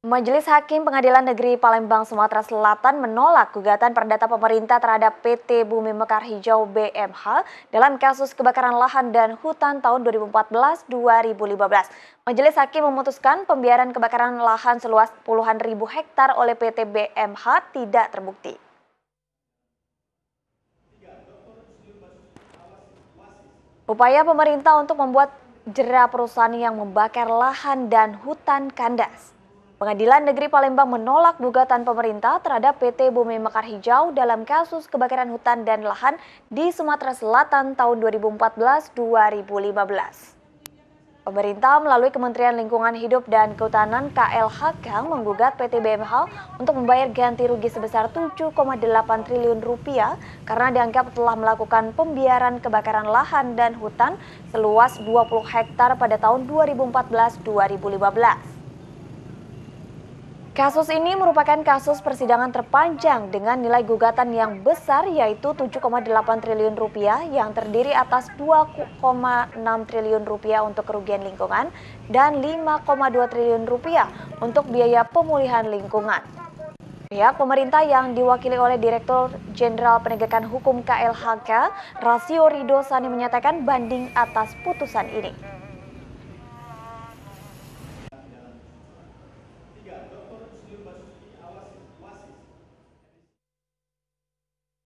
Majelis Hakim Pengadilan Negeri Palembang Sumatera Selatan menolak gugatan perdata pemerintah terhadap PT Bumi Mekar Hijau BMH dalam kasus kebakaran lahan dan hutan tahun 2014-2015. Majelis Hakim memutuskan pembiaran kebakaran lahan seluas puluhan ribu hektar oleh PT BMH tidak terbukti. Upaya pemerintah untuk membuat jera perusahaan yang membakar lahan dan hutan kandas. Pengadilan Negeri Palembang menolak gugatan pemerintah terhadap PT Bumi Mekar Hijau dalam kasus kebakaran hutan dan lahan di Sumatera Selatan tahun 2014-2015. Pemerintah melalui Kementerian Lingkungan Hidup dan Kehutanan KLHK menggugat PT BMH untuk membayar ganti rugi sebesar 7,8 triliun rupiah karena dianggap telah melakukan pembiaran kebakaran lahan dan hutan seluas 20 hektar pada tahun 2014-2015. Kasus ini merupakan kasus persidangan terpanjang dengan nilai gugatan yang besar yaitu 7,8 triliun rupiah yang terdiri atas 2,6 triliun rupiah untuk kerugian lingkungan dan 5,2 triliun rupiah untuk biaya pemulihan lingkungan. Pihak ya, pemerintah yang diwakili oleh Direktur Jenderal Penegakan Hukum KLHK, Rasio Ridho Sani menyatakan banding atas putusan ini.